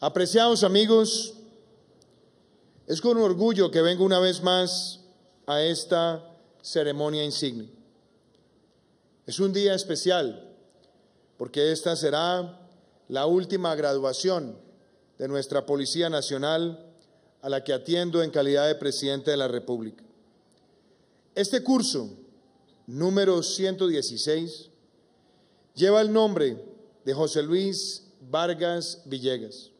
Apreciados amigos, es con orgullo que vengo una vez más a esta ceremonia insigne. Es un día especial porque esta será la última graduación de nuestra Policía Nacional a la que atiendo en calidad de presidente de la República. Este curso, número 116, lleva el nombre de José Luis Vargas Villegas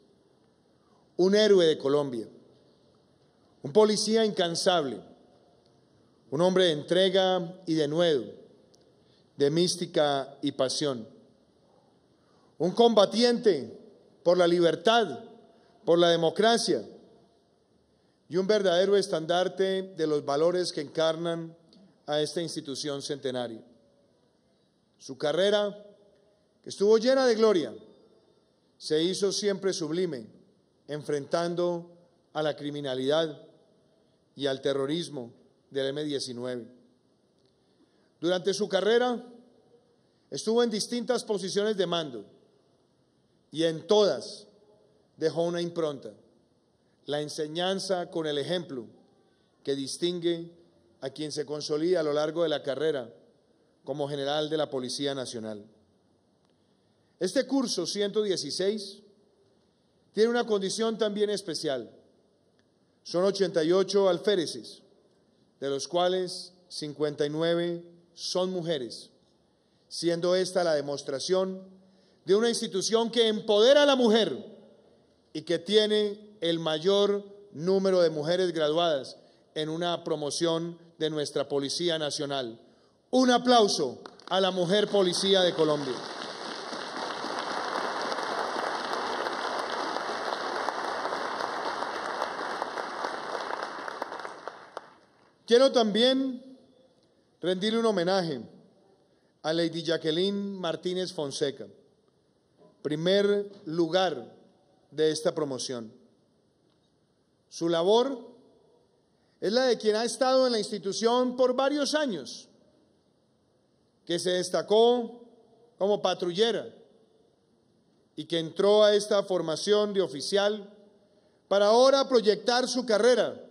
un héroe de Colombia, un policía incansable, un hombre de entrega y de nuevo, de mística y pasión, un combatiente por la libertad, por la democracia y un verdadero estandarte de los valores que encarnan a esta institución centenaria. Su carrera, que estuvo llena de gloria, se hizo siempre sublime enfrentando a la criminalidad y al terrorismo del M-19. Durante su carrera estuvo en distintas posiciones de mando y en todas dejó una impronta, la enseñanza con el ejemplo que distingue a quien se consolida a lo largo de la carrera como general de la Policía Nacional. Este curso 116 tiene una condición también especial. Son 88 alféreces, de los cuales 59 son mujeres, siendo esta la demostración de una institución que empodera a la mujer y que tiene el mayor número de mujeres graduadas en una promoción de nuestra Policía Nacional. Un aplauso a la mujer policía de Colombia. Quiero también rendirle un homenaje a Lady Jacqueline Martínez Fonseca, primer lugar de esta promoción. Su labor es la de quien ha estado en la institución por varios años, que se destacó como patrullera y que entró a esta formación de oficial para ahora proyectar su carrera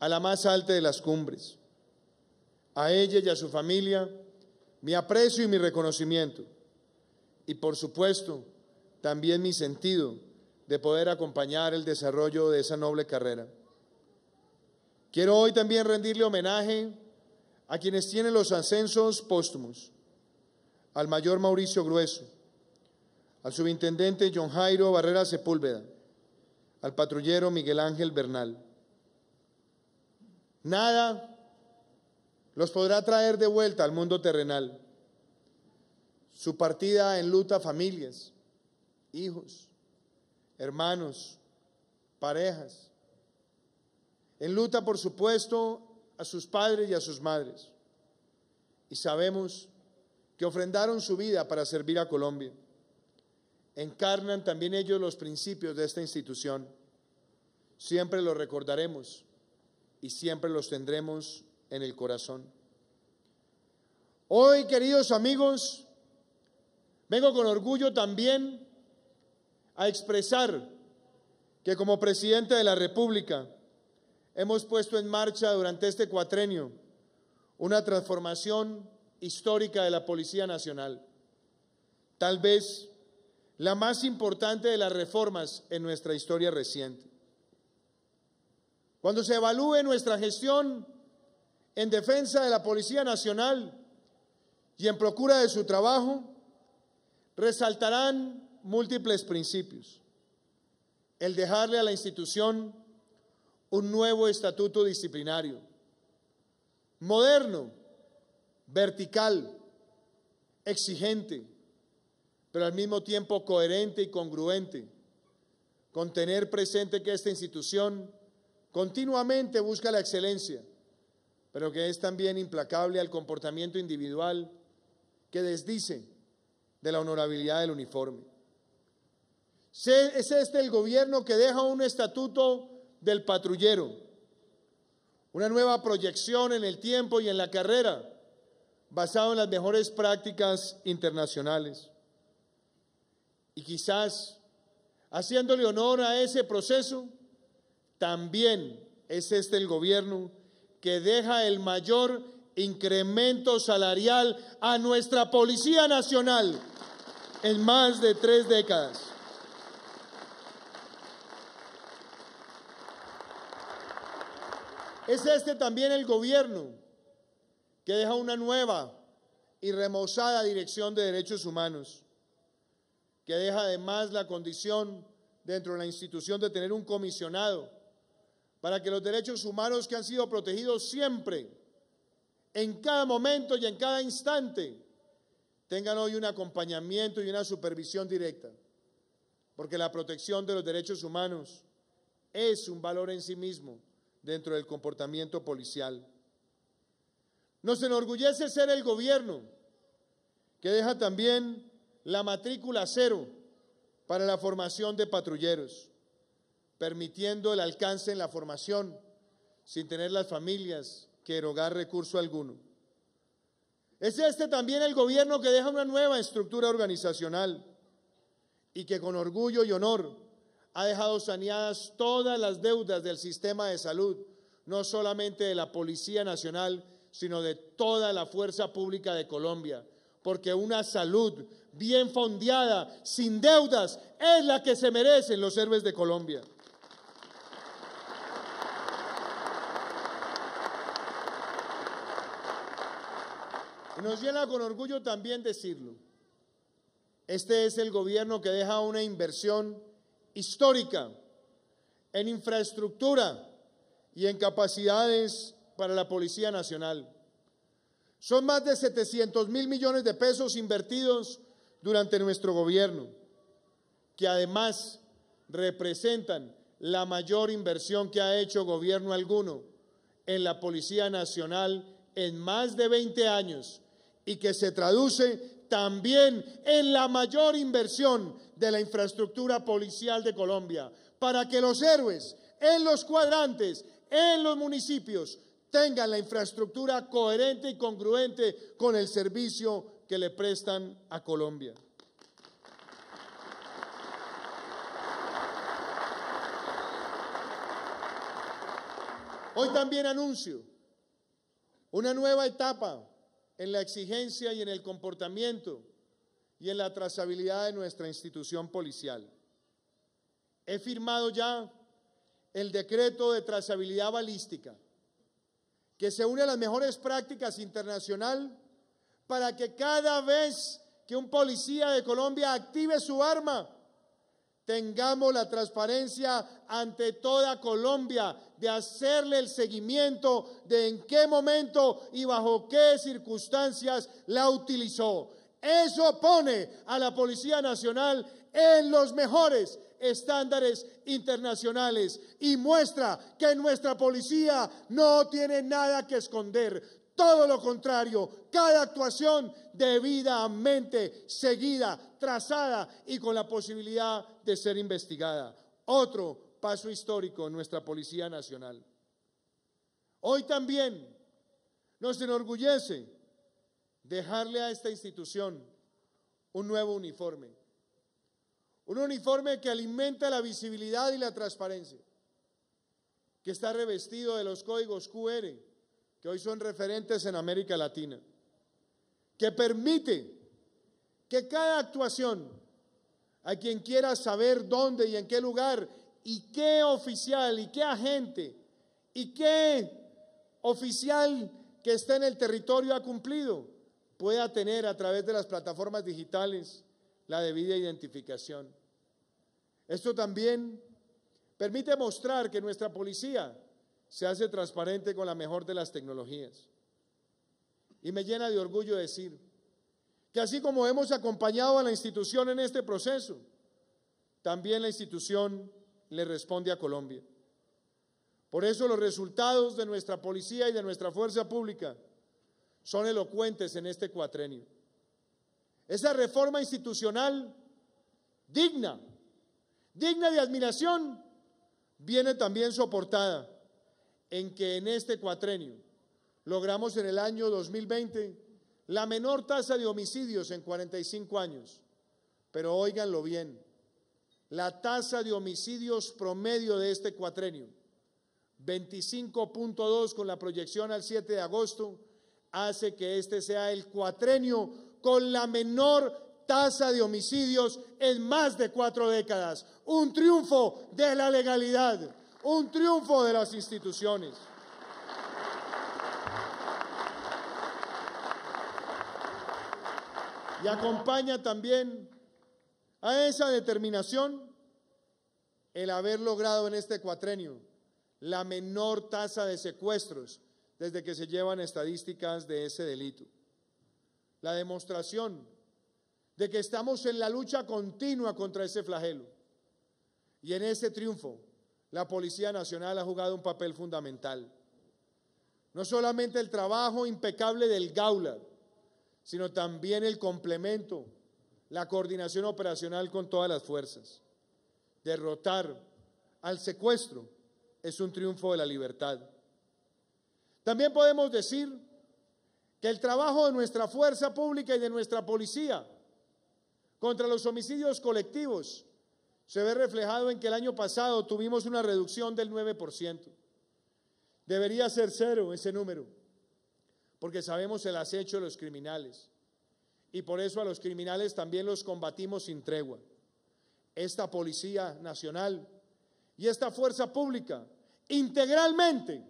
a la más alta de las cumbres. A ella y a su familia, mi aprecio y mi reconocimiento. Y por supuesto, también mi sentido de poder acompañar el desarrollo de esa noble carrera. Quiero hoy también rendirle homenaje a quienes tienen los ascensos póstumos, al mayor Mauricio Grueso, al subintendente John Jairo Barrera Sepúlveda, al patrullero Miguel Ángel Bernal. Nada los podrá traer de vuelta al mundo terrenal. Su partida en a familias, hijos, hermanos, parejas. En luta, por supuesto, a sus padres y a sus madres. Y sabemos que ofrendaron su vida para servir a Colombia. Encarnan también ellos los principios de esta institución. Siempre lo recordaremos y siempre los tendremos en el corazón. Hoy, queridos amigos, vengo con orgullo también a expresar que como presidente de la República hemos puesto en marcha durante este cuatrenio una transformación histórica de la Policía Nacional, tal vez la más importante de las reformas en nuestra historia reciente. Cuando se evalúe nuestra gestión en defensa de la Policía Nacional y en procura de su trabajo, resaltarán múltiples principios. El dejarle a la institución un nuevo estatuto disciplinario, moderno, vertical, exigente, pero al mismo tiempo coherente y congruente, con tener presente que esta institución Continuamente busca la excelencia, pero que es también implacable al comportamiento individual que desdice de la honorabilidad del uniforme. Es este el gobierno que deja un estatuto del patrullero, una nueva proyección en el tiempo y en la carrera, basado en las mejores prácticas internacionales. Y quizás, haciéndole honor a ese proceso, también es este el gobierno que deja el mayor incremento salarial a nuestra Policía Nacional en más de tres décadas. Es este también el gobierno que deja una nueva y remozada Dirección de Derechos Humanos, que deja además la condición dentro de la institución de tener un comisionado para que los derechos humanos que han sido protegidos siempre, en cada momento y en cada instante, tengan hoy un acompañamiento y una supervisión directa. Porque la protección de los derechos humanos es un valor en sí mismo dentro del comportamiento policial. Nos enorgullece ser el gobierno que deja también la matrícula cero para la formación de patrulleros permitiendo el alcance en la formación, sin tener las familias que erogar recurso alguno. Es este también el gobierno que deja una nueva estructura organizacional y que con orgullo y honor ha dejado saneadas todas las deudas del sistema de salud, no solamente de la Policía Nacional, sino de toda la fuerza pública de Colombia, porque una salud bien fondeada, sin deudas, es la que se merecen los héroes de Colombia. Nos llena con orgullo también decirlo. Este es el gobierno que deja una inversión histórica en infraestructura y en capacidades para la Policía Nacional. Son más de 700 mil millones de pesos invertidos durante nuestro gobierno, que además representan la mayor inversión que ha hecho gobierno alguno en la Policía Nacional en más de 20 años y que se traduce también en la mayor inversión de la infraestructura policial de Colombia, para que los héroes en los cuadrantes, en los municipios, tengan la infraestructura coherente y congruente con el servicio que le prestan a Colombia. Hoy también anuncio una nueva etapa en la exigencia y en el comportamiento y en la trazabilidad de nuestra institución policial. He firmado ya el decreto de trazabilidad balística, que se une a las mejores prácticas internacional para que cada vez que un policía de Colombia active su arma, tengamos la transparencia ante toda Colombia de hacerle el seguimiento de en qué momento y bajo qué circunstancias la utilizó. Eso pone a la Policía Nacional en los mejores estándares internacionales y muestra que nuestra policía no tiene nada que esconder. Todo lo contrario, cada actuación debidamente seguida, trazada y con la posibilidad de ser investigada. Otro paso histórico en nuestra Policía Nacional. Hoy también nos enorgullece dejarle a esta institución un nuevo uniforme, un uniforme que alimenta la visibilidad y la transparencia, que está revestido de los códigos QR, que hoy son referentes en América Latina, que permite que cada actuación, a quien quiera saber dónde y en qué lugar y qué oficial y qué agente y qué oficial que está en el territorio ha cumplido pueda tener a través de las plataformas digitales la debida identificación. Esto también permite mostrar que nuestra policía se hace transparente con la mejor de las tecnologías. Y me llena de orgullo decir que así como hemos acompañado a la institución en este proceso, también la institución le responde a Colombia. Por eso los resultados de nuestra policía y de nuestra fuerza pública son elocuentes en este cuatrenio. Esa reforma institucional digna, digna de admiración, viene también soportada en que en este cuatrenio logramos en el año 2020 la menor tasa de homicidios en 45 años. Pero oiganlo bien, la tasa de homicidios promedio de este cuatrenio, 25.2 con la proyección al 7 de agosto, hace que este sea el cuatrenio con la menor tasa de homicidios en más de cuatro décadas. Un triunfo de la legalidad, un triunfo de las instituciones. Y acompaña también a esa determinación el haber logrado en este cuatrenio la menor tasa de secuestros desde que se llevan estadísticas de ese delito. La demostración de que estamos en la lucha continua contra ese flagelo. Y en ese triunfo, la Policía Nacional ha jugado un papel fundamental. No solamente el trabajo impecable del Gaula, sino también el complemento la coordinación operacional con todas las fuerzas. Derrotar al secuestro es un triunfo de la libertad. También podemos decir que el trabajo de nuestra fuerza pública y de nuestra policía contra los homicidios colectivos se ve reflejado en que el año pasado tuvimos una reducción del 9%. Debería ser cero ese número, porque sabemos el acecho de los criminales y por eso a los criminales también los combatimos sin tregua. Esta Policía Nacional y esta Fuerza Pública integralmente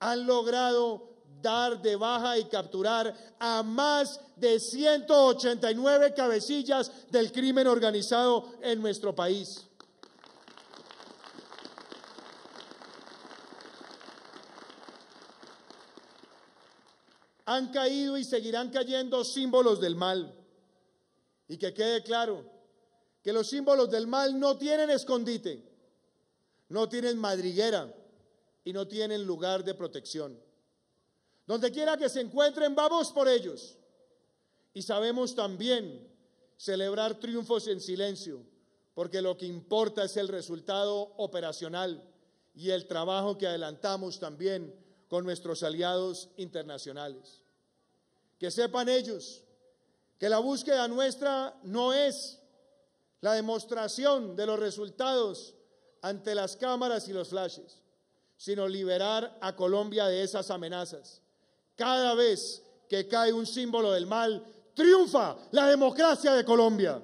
han logrado dar de baja y capturar a más de 189 cabecillas del crimen organizado en nuestro país. han caído y seguirán cayendo símbolos del mal. Y que quede claro que los símbolos del mal no tienen escondite, no tienen madriguera y no tienen lugar de protección. Donde quiera que se encuentren, vamos por ellos. Y sabemos también celebrar triunfos en silencio, porque lo que importa es el resultado operacional y el trabajo que adelantamos también con nuestros aliados internacionales. Que sepan ellos que la búsqueda nuestra no es la demostración de los resultados ante las cámaras y los flashes, sino liberar a Colombia de esas amenazas. Cada vez que cae un símbolo del mal, triunfa la democracia de Colombia.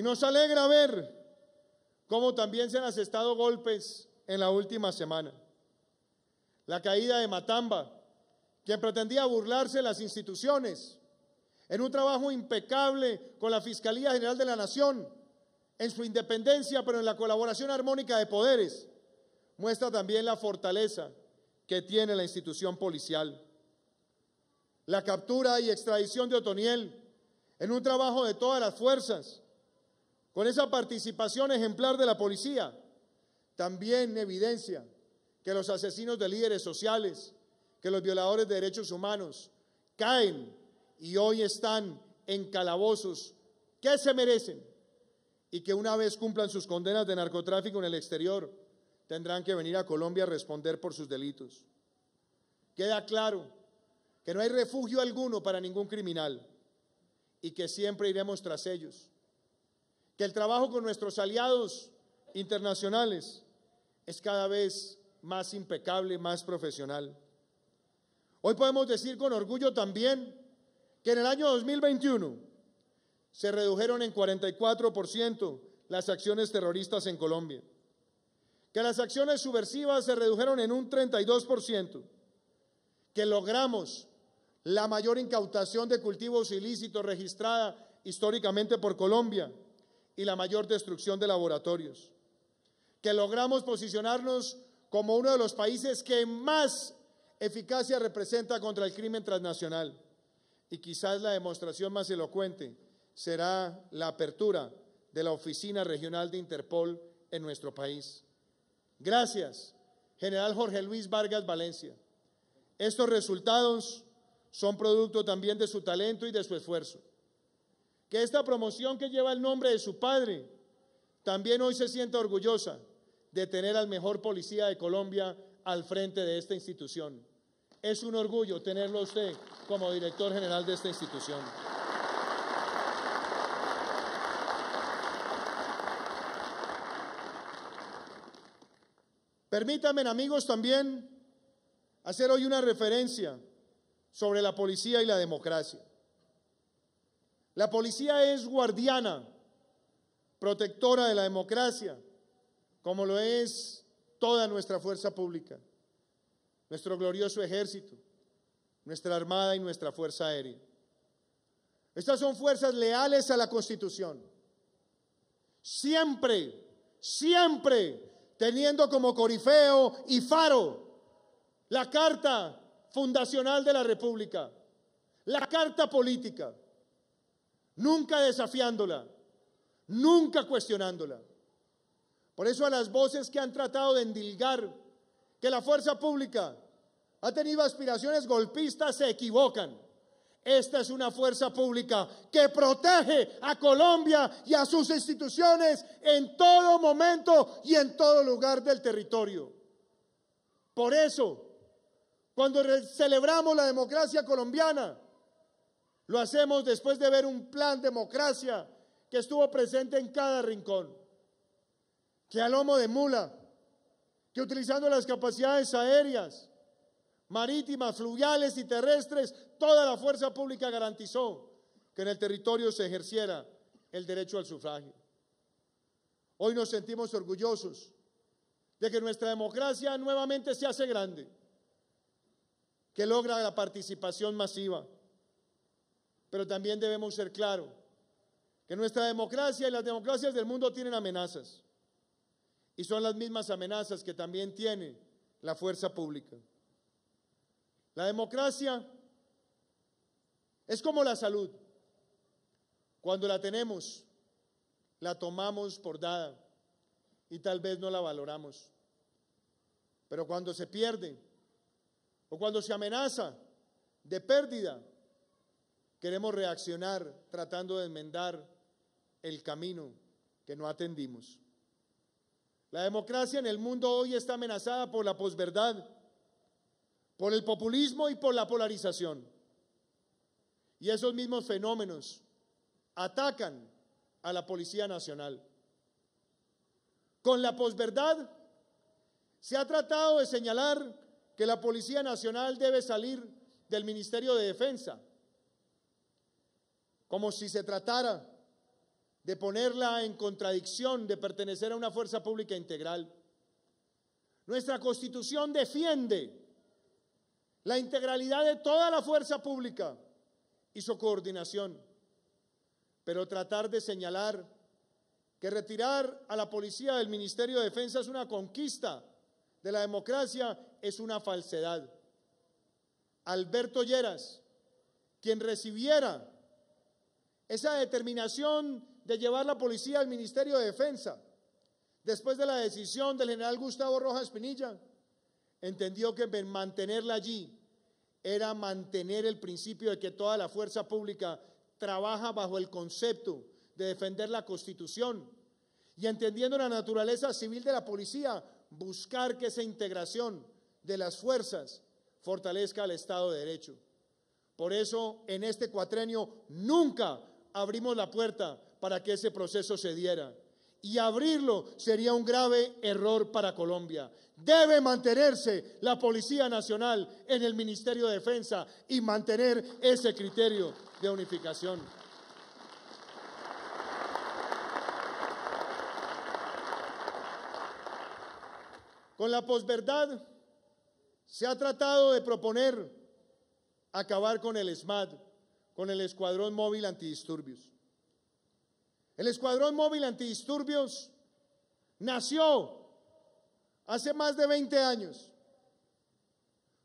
Y nos alegra ver cómo también se han asestado golpes en la última semana. La caída de Matamba, quien pretendía burlarse de las instituciones, en un trabajo impecable con la Fiscalía General de la Nación, en su independencia, pero en la colaboración armónica de poderes, muestra también la fortaleza que tiene la institución policial. La captura y extradición de Otoniel, en un trabajo de todas las fuerzas, con esa participación ejemplar de la policía, también evidencia que los asesinos de líderes sociales, que los violadores de derechos humanos caen y hoy están en calabozos que se merecen y que una vez cumplan sus condenas de narcotráfico en el exterior, tendrán que venir a Colombia a responder por sus delitos. Queda claro que no hay refugio alguno para ningún criminal y que siempre iremos tras ellos que el trabajo con nuestros aliados internacionales es cada vez más impecable, más profesional. Hoy podemos decir con orgullo también que en el año 2021 se redujeron en 44% las acciones terroristas en Colombia, que las acciones subversivas se redujeron en un 32%, que logramos la mayor incautación de cultivos ilícitos registrada históricamente por Colombia, y la mayor destrucción de laboratorios. Que logramos posicionarnos como uno de los países que más eficacia representa contra el crimen transnacional. Y quizás la demostración más elocuente será la apertura de la Oficina Regional de Interpol en nuestro país. Gracias, general Jorge Luis Vargas Valencia. Estos resultados son producto también de su talento y de su esfuerzo que esta promoción que lleva el nombre de su padre también hoy se sienta orgullosa de tener al mejor policía de Colombia al frente de esta institución. Es un orgullo tenerlo usted como director general de esta institución. Permítanme, amigos, también hacer hoy una referencia sobre la policía y la democracia. La policía es guardiana, protectora de la democracia, como lo es toda nuestra fuerza pública, nuestro glorioso ejército, nuestra armada y nuestra fuerza aérea. Estas son fuerzas leales a la Constitución. Siempre, siempre teniendo como corifeo y faro la Carta Fundacional de la República, la Carta Política nunca desafiándola, nunca cuestionándola. Por eso a las voces que han tratado de endilgar que la fuerza pública ha tenido aspiraciones golpistas se equivocan. Esta es una fuerza pública que protege a Colombia y a sus instituciones en todo momento y en todo lugar del territorio. Por eso, cuando celebramos la democracia colombiana, lo hacemos después de ver un plan democracia que estuvo presente en cada rincón, que a lomo de mula, que utilizando las capacidades aéreas, marítimas, fluviales y terrestres, toda la fuerza pública garantizó que en el territorio se ejerciera el derecho al sufragio. Hoy nos sentimos orgullosos de que nuestra democracia nuevamente se hace grande, que logra la participación masiva pero también debemos ser claros que nuestra democracia y las democracias del mundo tienen amenazas. Y son las mismas amenazas que también tiene la fuerza pública. La democracia es como la salud. Cuando la tenemos, la tomamos por dada y tal vez no la valoramos. Pero cuando se pierde o cuando se amenaza de pérdida, Queremos reaccionar tratando de enmendar el camino que no atendimos. La democracia en el mundo hoy está amenazada por la posverdad, por el populismo y por la polarización. Y esos mismos fenómenos atacan a la Policía Nacional. Con la posverdad se ha tratado de señalar que la Policía Nacional debe salir del Ministerio de Defensa como si se tratara de ponerla en contradicción, de pertenecer a una fuerza pública integral. Nuestra constitución defiende la integralidad de toda la fuerza pública y su coordinación, pero tratar de señalar que retirar a la policía del Ministerio de Defensa es una conquista de la democracia es una falsedad. Alberto Lleras, quien recibiera esa determinación de llevar la policía al Ministerio de Defensa, después de la decisión del general Gustavo Rojas Pinilla, entendió que mantenerla allí era mantener el principio de que toda la fuerza pública trabaja bajo el concepto de defender la Constitución y entendiendo la naturaleza civil de la policía, buscar que esa integración de las fuerzas fortalezca al Estado de Derecho. Por eso, en este cuatrenio, nunca abrimos la puerta para que ese proceso se diera. Y abrirlo sería un grave error para Colombia. Debe mantenerse la Policía Nacional en el Ministerio de Defensa y mantener ese criterio de unificación. Con la posverdad se ha tratado de proponer acabar con el SMAD con el Escuadrón Móvil Antidisturbios. El Escuadrón Móvil Antidisturbios nació hace más de 20 años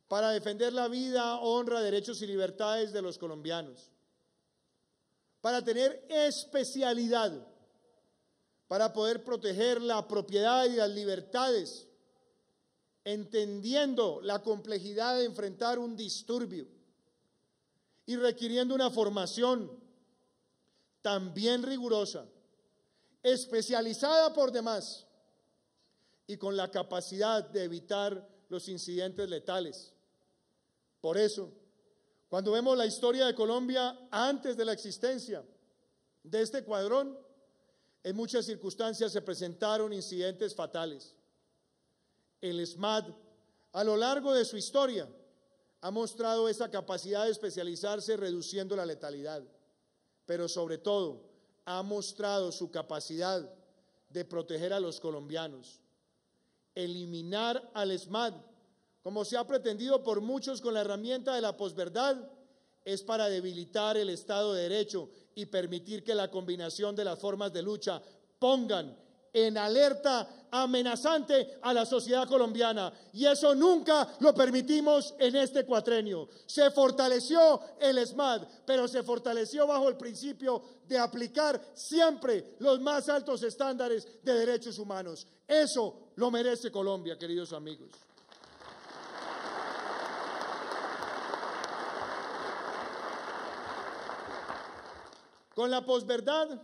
para defender la vida, honra, derechos y libertades de los colombianos, para tener especialidad, para poder proteger la propiedad y las libertades, entendiendo la complejidad de enfrentar un disturbio y requiriendo una formación también rigurosa, especializada por demás y con la capacidad de evitar los incidentes letales. Por eso, cuando vemos la historia de Colombia antes de la existencia de este cuadrón, en muchas circunstancias se presentaron incidentes fatales. El SMAD, a lo largo de su historia, ha mostrado esa capacidad de especializarse reduciendo la letalidad, pero sobre todo ha mostrado su capacidad de proteger a los colombianos. Eliminar al ESMAD, como se ha pretendido por muchos con la herramienta de la posverdad, es para debilitar el Estado de Derecho y permitir que la combinación de las formas de lucha pongan en alerta amenazante a la sociedad colombiana. Y eso nunca lo permitimos en este cuatrenio. Se fortaleció el SMAD, pero se fortaleció bajo el principio de aplicar siempre los más altos estándares de derechos humanos. Eso lo merece Colombia, queridos amigos. Con la posverdad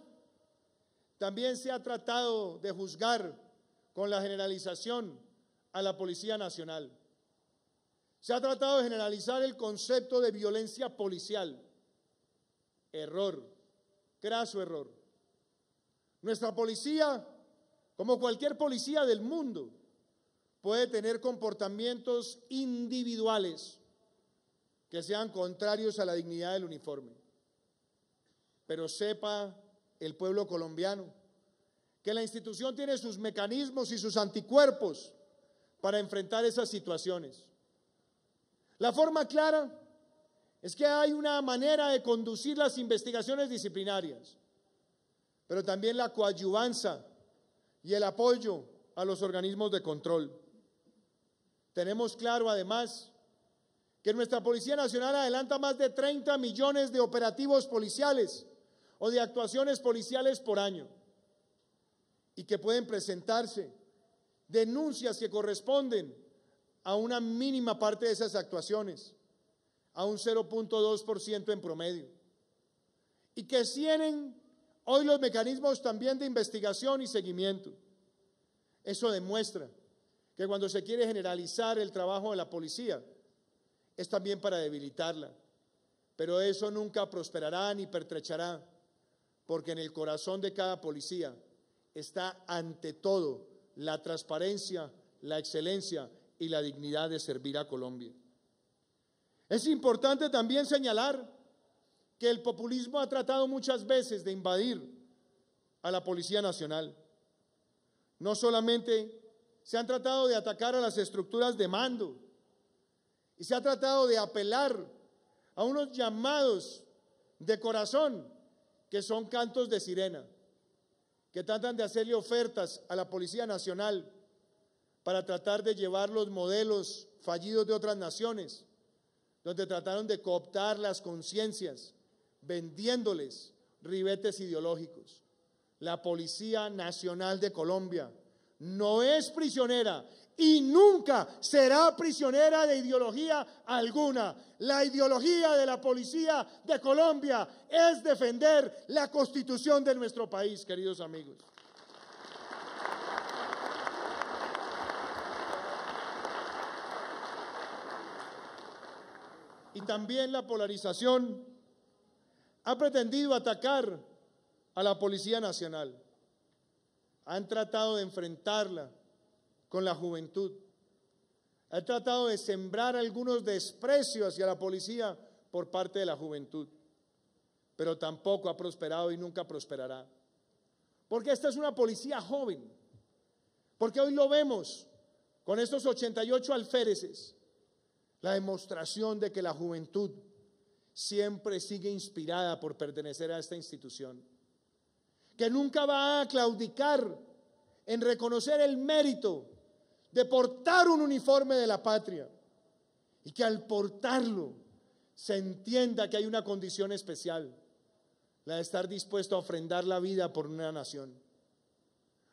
también se ha tratado de juzgar con la generalización a la Policía Nacional. Se ha tratado de generalizar el concepto de violencia policial. Error, su error. Nuestra policía, como cualquier policía del mundo, puede tener comportamientos individuales que sean contrarios a la dignidad del uniforme. Pero sepa el pueblo colombiano, que la institución tiene sus mecanismos y sus anticuerpos para enfrentar esas situaciones. La forma clara es que hay una manera de conducir las investigaciones disciplinarias, pero también la coadyuvanza y el apoyo a los organismos de control. Tenemos claro además que nuestra Policía Nacional adelanta más de 30 millones de operativos policiales o de actuaciones policiales por año y que pueden presentarse denuncias que corresponden a una mínima parte de esas actuaciones, a un 0.2% en promedio, y que tienen hoy los mecanismos también de investigación y seguimiento. Eso demuestra que cuando se quiere generalizar el trabajo de la policía, es también para debilitarla, pero eso nunca prosperará ni pertrechará porque en el corazón de cada policía está ante todo la transparencia, la excelencia y la dignidad de servir a Colombia. Es importante también señalar que el populismo ha tratado muchas veces de invadir a la Policía Nacional. No solamente se han tratado de atacar a las estructuras de mando y se ha tratado de apelar a unos llamados de corazón que son cantos de sirena, que tratan de hacerle ofertas a la Policía Nacional para tratar de llevar los modelos fallidos de otras naciones, donde trataron de cooptar las conciencias, vendiéndoles ribetes ideológicos. La Policía Nacional de Colombia no es prisionera y nunca será prisionera de ideología alguna. La ideología de la policía de Colombia es defender la constitución de nuestro país, queridos amigos. Y también la polarización ha pretendido atacar a la Policía Nacional. Han tratado de enfrentarla con la juventud. Ha tratado de sembrar algunos desprecios hacia la policía por parte de la juventud, pero tampoco ha prosperado y nunca prosperará. Porque esta es una policía joven, porque hoy lo vemos con estos 88 alféreces, la demostración de que la juventud siempre sigue inspirada por pertenecer a esta institución, que nunca va a claudicar en reconocer el mérito de portar un uniforme de la patria y que al portarlo se entienda que hay una condición especial, la de estar dispuesto a ofrendar la vida por una nación.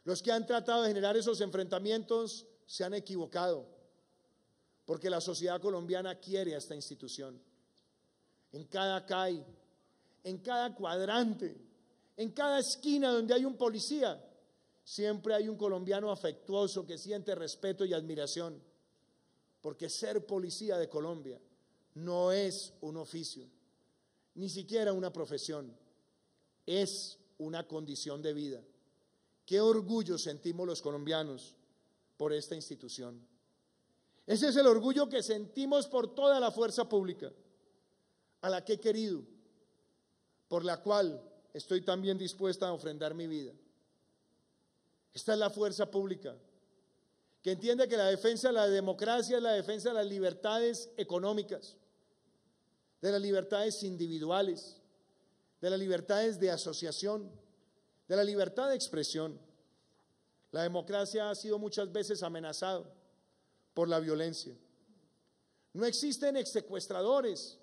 Los que han tratado de generar esos enfrentamientos se han equivocado, porque la sociedad colombiana quiere a esta institución. En cada calle, en cada cuadrante, en cada esquina donde hay un policía, Siempre hay un colombiano afectuoso que siente respeto y admiración, porque ser policía de Colombia no es un oficio, ni siquiera una profesión, es una condición de vida. Qué orgullo sentimos los colombianos por esta institución. Ese es el orgullo que sentimos por toda la fuerza pública, a la que he querido, por la cual estoy también dispuesta a ofrendar mi vida. Esta es la fuerza pública, que entiende que la defensa de la democracia es la defensa de las libertades económicas, de las libertades individuales, de las libertades de asociación, de la libertad de expresión. La democracia ha sido muchas veces amenazada por la violencia. No existen ex secuestradores,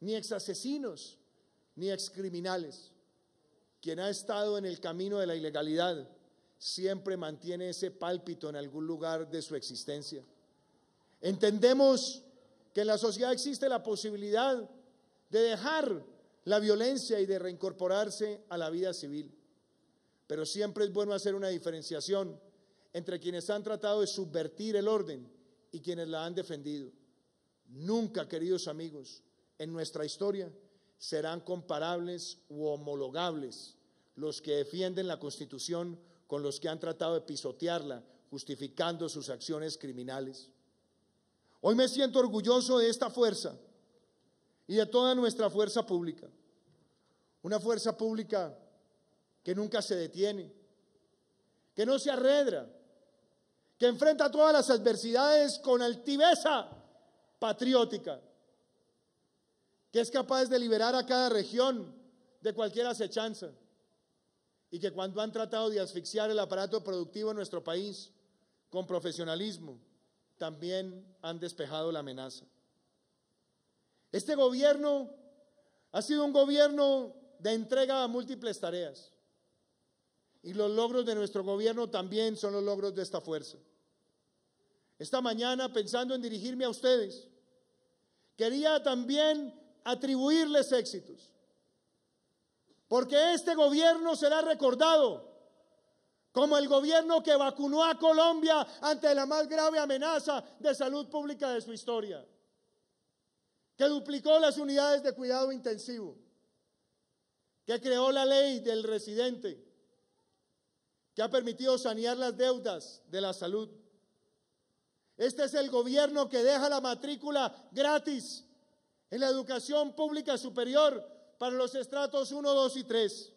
ni ex asesinos, ni ex criminales. Quien ha estado en el camino de la ilegalidad siempre mantiene ese pálpito en algún lugar de su existencia. Entendemos que en la sociedad existe la posibilidad de dejar la violencia y de reincorporarse a la vida civil. Pero siempre es bueno hacer una diferenciación entre quienes han tratado de subvertir el orden y quienes la han defendido. Nunca, queridos amigos, en nuestra historia serán comparables u homologables los que defienden la Constitución con los que han tratado de pisotearla, justificando sus acciones criminales. Hoy me siento orgulloso de esta fuerza y de toda nuestra fuerza pública. Una fuerza pública que nunca se detiene, que no se arredra, que enfrenta todas las adversidades con altiveza patriótica, que es capaz de liberar a cada región de cualquier acechanza y que cuando han tratado de asfixiar el aparato productivo en nuestro país con profesionalismo, también han despejado la amenaza. Este gobierno ha sido un gobierno de entrega a múltiples tareas y los logros de nuestro gobierno también son los logros de esta fuerza. Esta mañana, pensando en dirigirme a ustedes, quería también atribuirles éxitos porque este gobierno será recordado como el gobierno que vacunó a Colombia ante la más grave amenaza de salud pública de su historia, que duplicó las unidades de cuidado intensivo, que creó la ley del residente, que ha permitido sanear las deudas de la salud. Este es el gobierno que deja la matrícula gratis en la educación pública superior para los estratos 1, 2 y 3.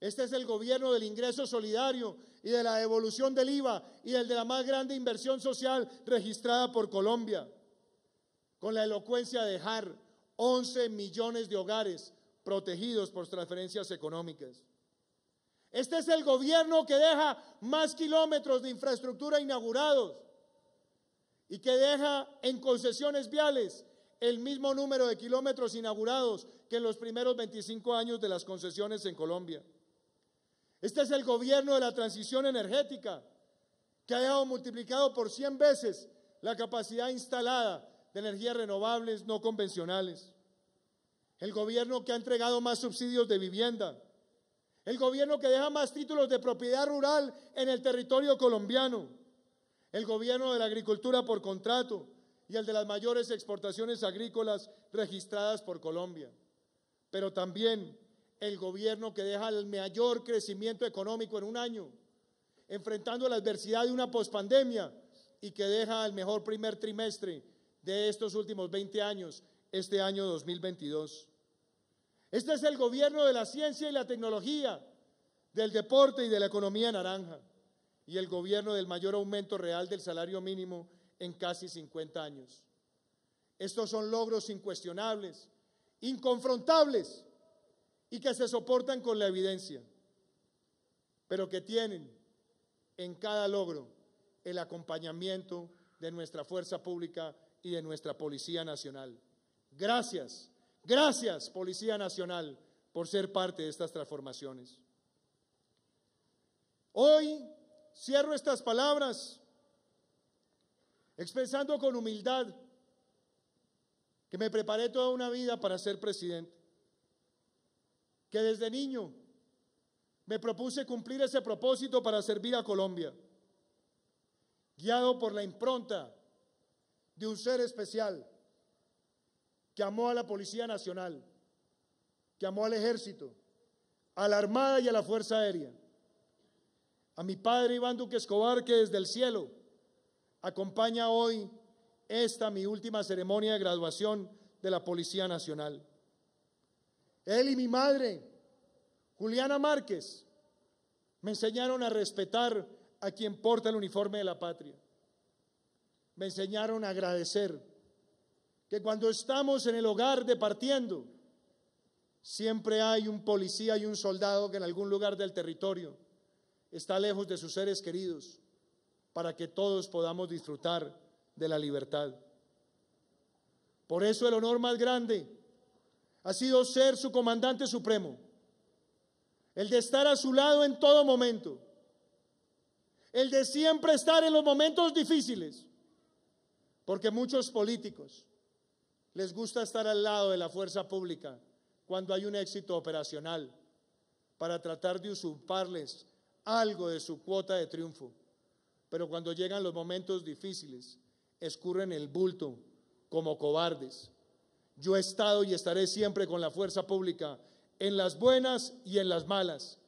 Este es el gobierno del ingreso solidario y de la devolución del IVA y el de la más grande inversión social registrada por Colombia, con la elocuencia de dejar 11 millones de hogares protegidos por transferencias económicas. Este es el gobierno que deja más kilómetros de infraestructura inaugurados y que deja en concesiones viales el mismo número de kilómetros inaugurados que en los primeros 25 años de las concesiones en Colombia. Este es el gobierno de la transición energética, que ha multiplicado por 100 veces la capacidad instalada de energías renovables no convencionales. El gobierno que ha entregado más subsidios de vivienda. El gobierno que deja más títulos de propiedad rural en el territorio colombiano. El gobierno de la agricultura por contrato y el de las mayores exportaciones agrícolas registradas por Colombia, pero también el gobierno que deja el mayor crecimiento económico en un año, enfrentando la adversidad de una pospandemia y que deja el mejor primer trimestre de estos últimos 20 años, este año 2022. Este es el gobierno de la ciencia y la tecnología, del deporte y de la economía naranja, y el gobierno del mayor aumento real del salario mínimo en casi 50 años. Estos son logros incuestionables, inconfrontables y que se soportan con la evidencia, pero que tienen en cada logro el acompañamiento de nuestra fuerza pública y de nuestra Policía Nacional. Gracias, gracias Policía Nacional por ser parte de estas transformaciones. Hoy cierro estas palabras expresando con humildad que me preparé toda una vida para ser presidente, que desde niño me propuse cumplir ese propósito para servir a Colombia, guiado por la impronta de un ser especial que amó a la Policía Nacional, que amó al Ejército, a la Armada y a la Fuerza Aérea, a mi padre Iván Duque Escobar, que desde el cielo acompaña hoy esta mi última ceremonia de graduación de la Policía Nacional. Él y mi madre, Juliana Márquez, me enseñaron a respetar a quien porta el uniforme de la patria. Me enseñaron a agradecer que cuando estamos en el hogar departiendo, siempre hay un policía y un soldado que en algún lugar del territorio está lejos de sus seres queridos para que todos podamos disfrutar de la libertad. Por eso el honor más grande ha sido ser su comandante supremo, el de estar a su lado en todo momento, el de siempre estar en los momentos difíciles, porque muchos políticos les gusta estar al lado de la fuerza pública cuando hay un éxito operacional para tratar de usurparles algo de su cuota de triunfo pero cuando llegan los momentos difíciles, escurren el bulto como cobardes. Yo he estado y estaré siempre con la fuerza pública, en las buenas y en las malas,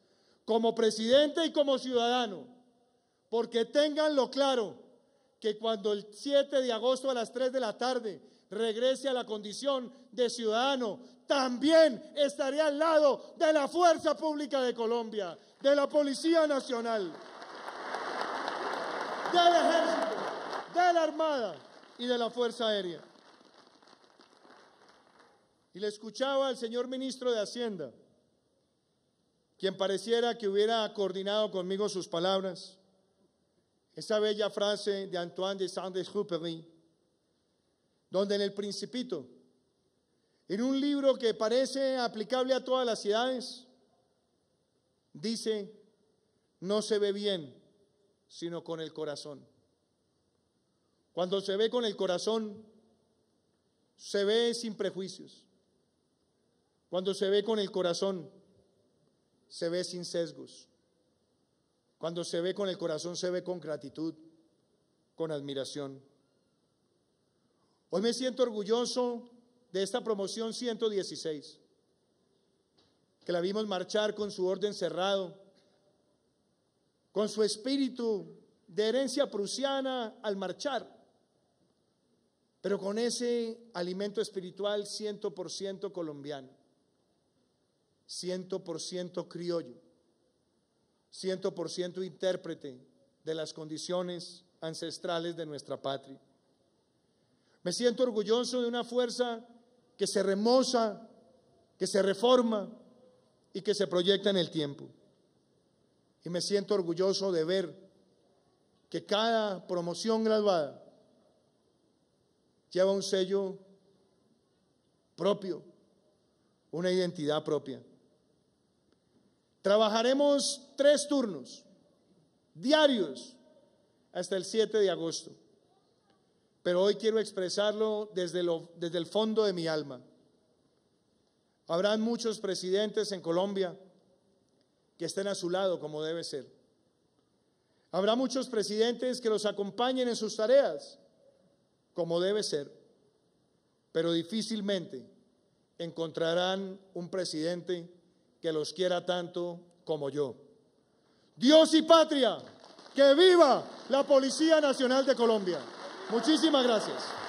como presidente y como ciudadano, porque tenganlo claro, que cuando el 7 de agosto a las 3 de la tarde regrese a la condición de ciudadano, también estaré al lado de la Fuerza Pública de Colombia, de la Policía Nacional del Ejército, de la Armada y de la Fuerza Aérea. Y le escuchaba al señor ministro de Hacienda, quien pareciera que hubiera coordinado conmigo sus palabras, esa bella frase de Antoine de Saint-Exupéry, donde en el Principito, en un libro que parece aplicable a todas las ciudades, dice, no se ve bien sino con el corazón. Cuando se ve con el corazón, se ve sin prejuicios. Cuando se ve con el corazón, se ve sin sesgos. Cuando se ve con el corazón, se ve con gratitud, con admiración. Hoy me siento orgulloso de esta promoción 116, que la vimos marchar con su orden cerrado, con su espíritu de herencia prusiana al marchar, pero con ese alimento espiritual 100% colombiano, 100% criollo, 100% intérprete de las condiciones ancestrales de nuestra patria. Me siento orgulloso de una fuerza que se remoza, que se reforma y que se proyecta en el tiempo. Y me siento orgulloso de ver que cada promoción graduada lleva un sello propio, una identidad propia. Trabajaremos tres turnos diarios hasta el 7 de agosto. Pero hoy quiero expresarlo desde, desde el fondo de mi alma. Habrán muchos presidentes en Colombia que estén a su lado como debe ser. Habrá muchos presidentes que los acompañen en sus tareas como debe ser, pero difícilmente encontrarán un presidente que los quiera tanto como yo. Dios y patria, que viva la Policía Nacional de Colombia. Muchísimas gracias.